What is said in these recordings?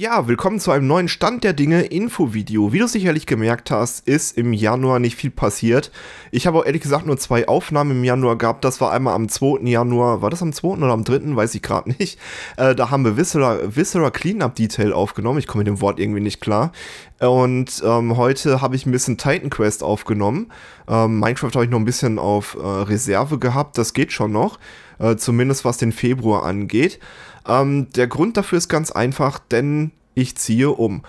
Ja, willkommen zu einem neuen Stand der Dinge Infovideo. Wie du sicherlich gemerkt hast, ist im Januar nicht viel passiert. Ich habe auch ehrlich gesagt nur zwei Aufnahmen im Januar gehabt. Das war einmal am 2. Januar, war das am 2. oder am 3.? Weiß ich gerade nicht. Äh, da haben wir Viscera, Viscera Cleanup Detail aufgenommen. Ich komme mit dem Wort irgendwie nicht klar. Und ähm, heute habe ich ein bisschen Titan Quest aufgenommen. Ähm, Minecraft habe ich noch ein bisschen auf äh, Reserve gehabt, das geht schon noch. Äh, zumindest was den Februar angeht. Ähm, der Grund dafür ist ganz einfach, denn ich ziehe um.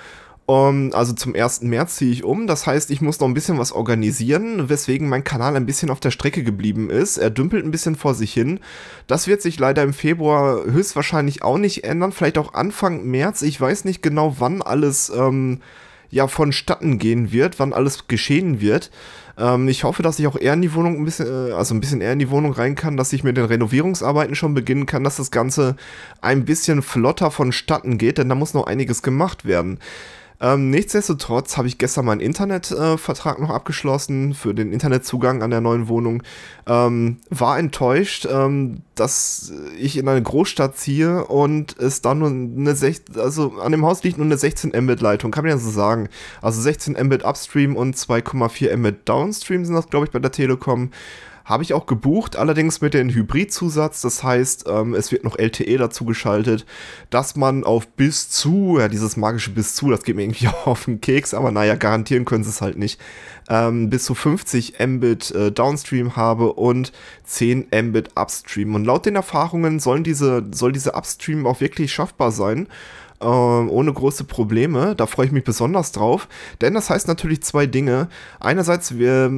Um, ähm, also zum 1. März ziehe ich um. Das heißt, ich muss noch ein bisschen was organisieren, weswegen mein Kanal ein bisschen auf der Strecke geblieben ist. Er dümpelt ein bisschen vor sich hin. Das wird sich leider im Februar höchstwahrscheinlich auch nicht ändern. Vielleicht auch Anfang März. Ich weiß nicht genau, wann alles ähm, ja vonstatten gehen wird, wann alles geschehen wird. Ähm, ich hoffe, dass ich auch eher in die Wohnung ein bisschen, äh, also ein bisschen eher in die Wohnung rein kann, dass ich mit den Renovierungsarbeiten schon beginnen kann, dass das Ganze ein bisschen flotter vonstatten geht, denn da muss noch einiges gemacht werden. Ähm, nichtsdestotrotz habe ich gestern meinen Internetvertrag äh, noch abgeschlossen für den Internetzugang an der neuen Wohnung. Ähm, war enttäuscht, ähm, dass ich in eine Großstadt ziehe und es dann nur eine 16, also an dem Haus liegt nur eine 16 Mbit Leitung, kann man ja so sagen. Also 16 Mbit Upstream und 2,4 Mbit Downstream sind das, glaube ich, bei der Telekom. Habe ich auch gebucht, allerdings mit dem Hybrid-Zusatz. Das heißt, ähm, es wird noch LTE dazu geschaltet, dass man auf bis zu, ja, dieses magische bis zu, das geht mir irgendwie auch auf den Keks, aber naja, garantieren können sie es halt nicht, ähm, bis zu 50 Mbit äh, Downstream habe und 10 Mbit Upstream. Und laut den Erfahrungen sollen diese, soll diese Upstream auch wirklich schaffbar sein. Ähm, ohne große Probleme. Da freue ich mich besonders drauf. Denn das heißt natürlich zwei Dinge. Einerseits, wir,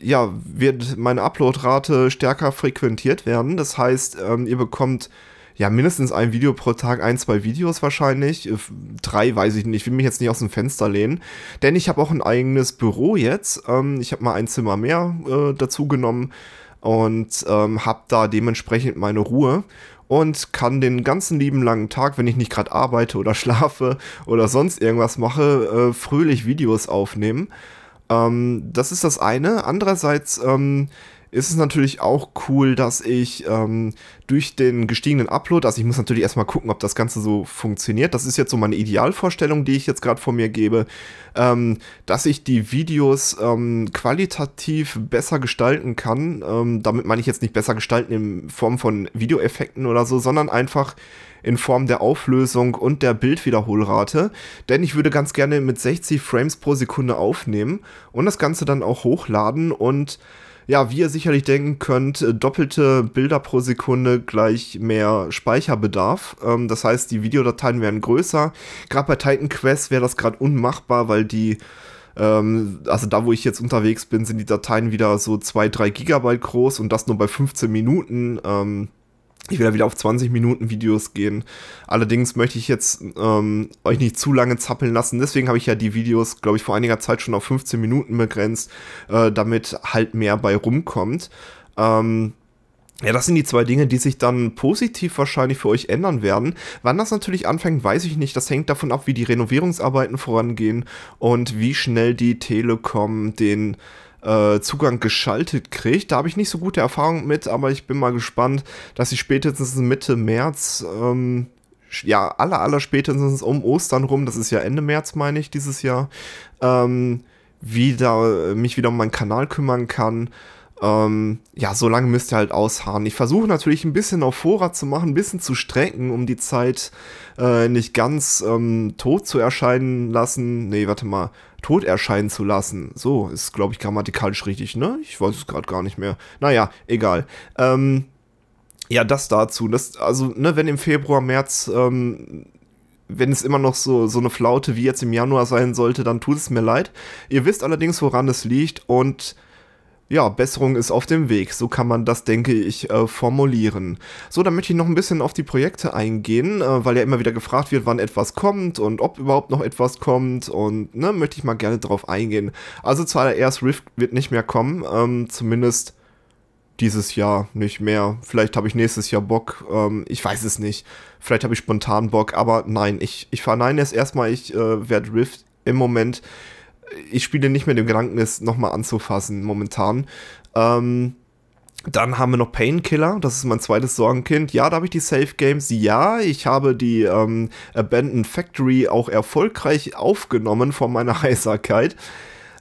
ja, wird meine Uploadrate stärker frequentiert werden. Das heißt, ähm, ihr bekommt ja mindestens ein Video pro Tag, ein, zwei Videos wahrscheinlich. Äh, drei weiß ich nicht, ich will mich jetzt nicht aus dem Fenster lehnen. Denn ich habe auch ein eigenes Büro jetzt. Ähm, ich habe mal ein Zimmer mehr äh, dazu genommen und ähm, habe da dementsprechend meine Ruhe und kann den ganzen lieben langen Tag, wenn ich nicht gerade arbeite oder schlafe oder sonst irgendwas mache, äh, fröhlich Videos aufnehmen. Ähm, das ist das eine. Andererseits ähm, ist es natürlich auch cool, dass ich ähm, durch den gestiegenen Upload, also ich muss natürlich erstmal gucken, ob das Ganze so funktioniert. Das ist jetzt so meine Idealvorstellung, die ich jetzt gerade vor mir gebe, ähm, dass ich die Videos ähm, qualitativ besser gestalten kann. Ähm, damit meine ich jetzt nicht besser gestalten in Form von Videoeffekten oder so, sondern einfach in Form der Auflösung und der Bildwiederholrate, denn ich würde ganz gerne mit 60 Frames pro Sekunde aufnehmen und das Ganze dann auch hochladen und ja, wie ihr sicherlich denken könnt, äh, doppelte Bilder pro Sekunde gleich mehr Speicherbedarf. Ähm, das heißt, die Videodateien werden größer. Gerade bei Titan Quest wäre das gerade unmachbar, weil die, ähm, also da wo ich jetzt unterwegs bin, sind die Dateien wieder so 2-3 Gigabyte groß und das nur bei 15 Minuten. Ähm, ich will ja wieder auf 20 Minuten Videos gehen. Allerdings möchte ich jetzt ähm, euch nicht zu lange zappeln lassen. Deswegen habe ich ja die Videos, glaube ich, vor einiger Zeit schon auf 15 Minuten begrenzt, äh, damit halt mehr bei rumkommt. Ähm, ja, das sind die zwei Dinge, die sich dann positiv wahrscheinlich für euch ändern werden. Wann das natürlich anfängt, weiß ich nicht. Das hängt davon ab, wie die Renovierungsarbeiten vorangehen und wie schnell die Telekom den äh, Zugang geschaltet kriegt. Da habe ich nicht so gute Erfahrungen mit, aber ich bin mal gespannt, dass sie spätestens Mitte März, ähm, ja, aller, aller spätestens um Ostern rum, das ist ja Ende März, meine ich, dieses Jahr, ähm, wieder, mich wieder um meinen Kanal kümmern kann. Ähm, ja, so lange müsst ihr halt ausharren. Ich versuche natürlich ein bisschen auf Vorrat zu machen, ein bisschen zu strecken, um die Zeit äh, nicht ganz ähm, tot zu erscheinen lassen. Nee, warte mal tot erscheinen zu lassen. So, ist, glaube ich, grammatikalisch richtig, ne? Ich weiß es gerade gar nicht mehr. Naja, egal. Ähm, ja, das dazu. Das, also, ne, wenn im Februar, März, ähm, wenn es immer noch so, so eine Flaute wie jetzt im Januar sein sollte, dann tut es mir leid. Ihr wisst allerdings, woran es liegt und ja, Besserung ist auf dem Weg, so kann man das, denke ich, äh, formulieren. So, dann möchte ich noch ein bisschen auf die Projekte eingehen, äh, weil ja immer wieder gefragt wird, wann etwas kommt und ob überhaupt noch etwas kommt und ne, möchte ich mal gerne drauf eingehen. Also zuallererst, Rift wird nicht mehr kommen, ähm, zumindest dieses Jahr nicht mehr. Vielleicht habe ich nächstes Jahr Bock, ähm, ich weiß es nicht. Vielleicht habe ich spontan Bock, aber nein, ich, ich verneine es erstmal, ich äh, werde Rift im Moment ich spiele nicht mit dem Gedanken, es nochmal anzufassen momentan. Ähm, dann haben wir noch Painkiller, das ist mein zweites Sorgenkind. Ja, da habe ich die Safe Games. Ja, ich habe die ähm, Abandoned Factory auch erfolgreich aufgenommen von meiner Heiserkeit.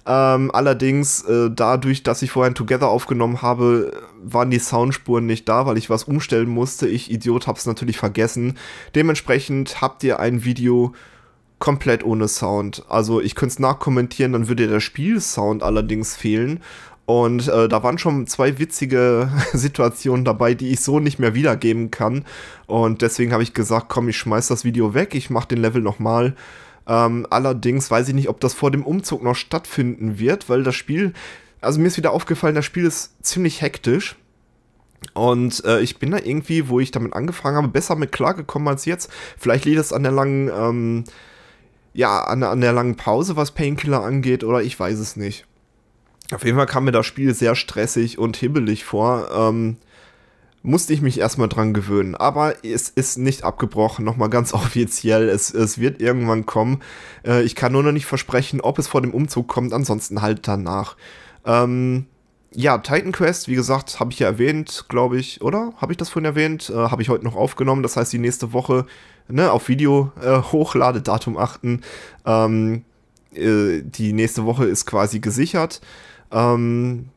Ähm, allerdings, äh, dadurch, dass ich vorher ein Together aufgenommen habe, waren die Soundspuren nicht da, weil ich was umstellen musste. Ich Idiot habe es natürlich vergessen. Dementsprechend habt ihr ein Video komplett ohne Sound. Also ich könnte es nachkommentieren, dann würde der Spielsound allerdings fehlen. Und äh, da waren schon zwei witzige Situationen dabei, die ich so nicht mehr wiedergeben kann. Und deswegen habe ich gesagt, komm, ich schmeiß das Video weg, ich mache den Level nochmal. Ähm, allerdings weiß ich nicht, ob das vor dem Umzug noch stattfinden wird, weil das Spiel, also mir ist wieder aufgefallen, das Spiel ist ziemlich hektisch. Und äh, ich bin da irgendwie, wo ich damit angefangen habe, besser mit klargekommen als jetzt. Vielleicht liegt es an der langen... Ähm, ja, an, an der langen Pause, was Painkiller angeht, oder ich weiß es nicht. Auf jeden Fall kam mir das Spiel sehr stressig und hibbelig vor. Ähm, musste ich mich erstmal dran gewöhnen. Aber es ist nicht abgebrochen, nochmal ganz offiziell. Es, es wird irgendwann kommen. Äh, ich kann nur noch nicht versprechen, ob es vor dem Umzug kommt, ansonsten halt danach. Ähm, ja, Titan Quest, wie gesagt, habe ich ja erwähnt, glaube ich, oder? Habe ich das vorhin erwähnt? Äh, habe ich heute noch aufgenommen. Das heißt, die nächste Woche ne, auf Video äh, Hochladedatum achten. Ähm, äh, die nächste Woche ist quasi gesichert. Ähm,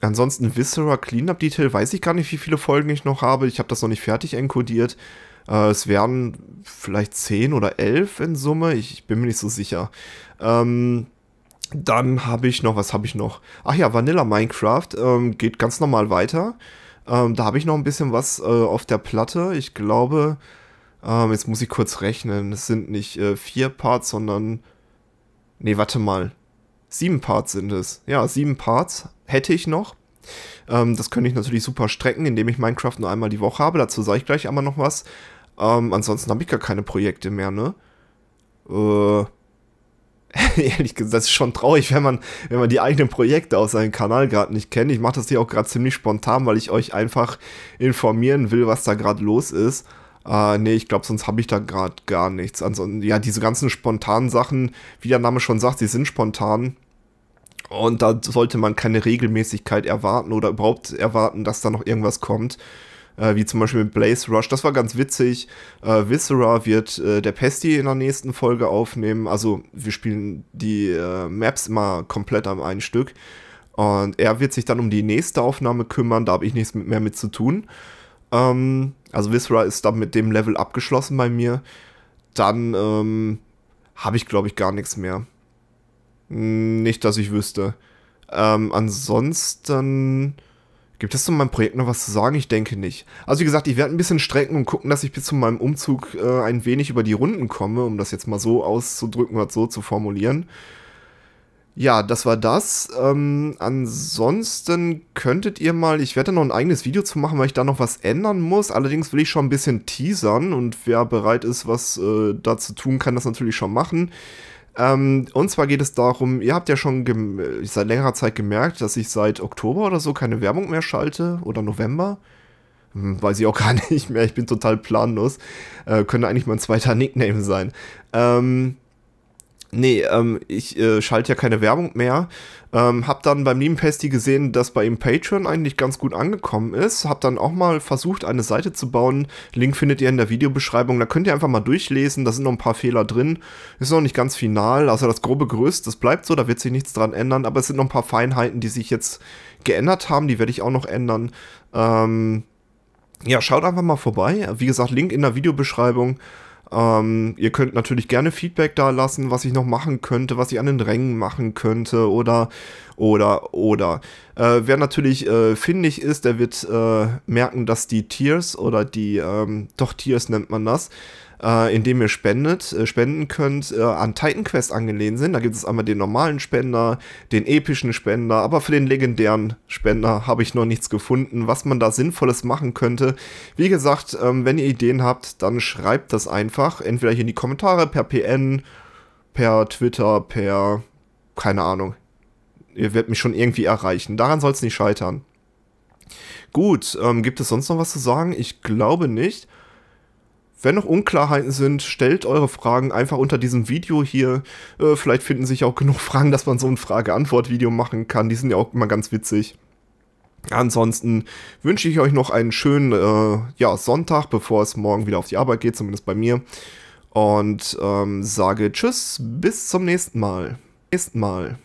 ansonsten Viscera Cleanup Detail, weiß ich gar nicht, wie viele Folgen ich noch habe. Ich habe das noch nicht fertig enkodiert. Äh, es werden vielleicht 10 oder 11 in Summe. Ich, ich bin mir nicht so sicher. Ähm, dann habe ich noch, was habe ich noch? Ach ja, Vanilla Minecraft ähm, geht ganz normal weiter. Ähm, da habe ich noch ein bisschen was äh, auf der Platte. Ich glaube, ähm, jetzt muss ich kurz rechnen. Es sind nicht äh, vier Parts, sondern. Nee, warte mal. Sieben Parts sind es. Ja, sieben Parts hätte ich noch. Ähm, das könnte ich natürlich super strecken, indem ich Minecraft nur einmal die Woche habe. Dazu sage ich gleich einmal noch was. Ähm, ansonsten habe ich gar keine Projekte mehr, ne? Äh ehrlich gesagt, das ist schon traurig, wenn man, wenn man die eigenen Projekte auf seinem Kanal gerade nicht kennt. Ich mache das hier auch gerade ziemlich spontan, weil ich euch einfach informieren will, was da gerade los ist. Äh, nee, ich glaube, sonst habe ich da gerade gar nichts. Ansonsten, ja, diese ganzen spontanen Sachen, wie der Name schon sagt, die sind spontan. Und da sollte man keine Regelmäßigkeit erwarten oder überhaupt erwarten, dass da noch irgendwas kommt äh, wie zum Beispiel mit Blaze Rush. Das war ganz witzig. Äh, Viscera wird äh, der Pesti in der nächsten Folge aufnehmen. Also wir spielen die äh, Maps immer komplett am einen Stück. Und er wird sich dann um die nächste Aufnahme kümmern. Da habe ich nichts mehr mit zu tun. Ähm, also Viscera ist dann mit dem Level abgeschlossen bei mir. Dann ähm, habe ich, glaube ich, gar nichts mehr. Hm, nicht, dass ich wüsste. Ähm, ansonsten Gibt es zu meinem Projekt noch was zu sagen? Ich denke nicht. Also wie gesagt, ich werde ein bisschen strecken und gucken, dass ich bis zu meinem Umzug äh, ein wenig über die Runden komme, um das jetzt mal so auszudrücken oder so zu formulieren. Ja, das war das. Ähm, ansonsten könntet ihr mal, ich werde da noch ein eigenes Video zu machen, weil ich da noch was ändern muss. Allerdings will ich schon ein bisschen teasern und wer bereit ist, was äh, dazu tun, kann das natürlich schon machen. Ähm, und zwar geht es darum, ihr habt ja schon seit längerer Zeit gemerkt, dass ich seit Oktober oder so keine Werbung mehr schalte oder November. Hm, weiß ich auch gar nicht mehr, ich bin total planlos. Äh, könnte eigentlich mein zweiter Nickname sein. Ähm, nee, ähm, ich äh, schalte ja keine Werbung mehr. Ähm, hab dann beim lieben Pasty gesehen, dass bei ihm Patreon eigentlich ganz gut angekommen ist. Hab dann auch mal versucht, eine Seite zu bauen. Link findet ihr in der Videobeschreibung. Da könnt ihr einfach mal durchlesen. Da sind noch ein paar Fehler drin. Ist noch nicht ganz final. Also das grobe Gerüst, das bleibt so. Da wird sich nichts dran ändern. Aber es sind noch ein paar Feinheiten, die sich jetzt geändert haben. Die werde ich auch noch ändern. Ähm, ja, schaut einfach mal vorbei. Wie gesagt, Link in der Videobeschreibung. Ähm, ihr könnt natürlich gerne Feedback da lassen, was ich noch machen könnte, was ich an den Rängen machen könnte oder, oder, oder. Äh, wer natürlich äh, findig ist, der wird äh, merken, dass die Tiers oder die, ähm, doch Tiers nennt man das, äh, in dem ihr spendet, äh, spenden könnt, äh, an Titan Quest angelehnt sind. Da gibt es einmal den normalen Spender, den epischen Spender, aber für den legendären Spender habe ich noch nichts gefunden, was man da Sinnvolles machen könnte. Wie gesagt, ähm, wenn ihr Ideen habt, dann schreibt das einfach. Entweder hier in die Kommentare, per PN, per Twitter, per keine Ahnung. Ihr werdet mich schon irgendwie erreichen. Daran soll es nicht scheitern. Gut, ähm, gibt es sonst noch was zu sagen? Ich glaube nicht. Wenn noch Unklarheiten sind, stellt eure Fragen einfach unter diesem Video hier. Äh, vielleicht finden sich auch genug Fragen, dass man so ein Frage-Antwort-Video machen kann. Die sind ja auch immer ganz witzig. Ansonsten wünsche ich euch noch einen schönen äh, ja, Sonntag, bevor es morgen wieder auf die Arbeit geht, zumindest bei mir. Und ähm, sage Tschüss, bis zum nächsten Mal. Nächsten Mal.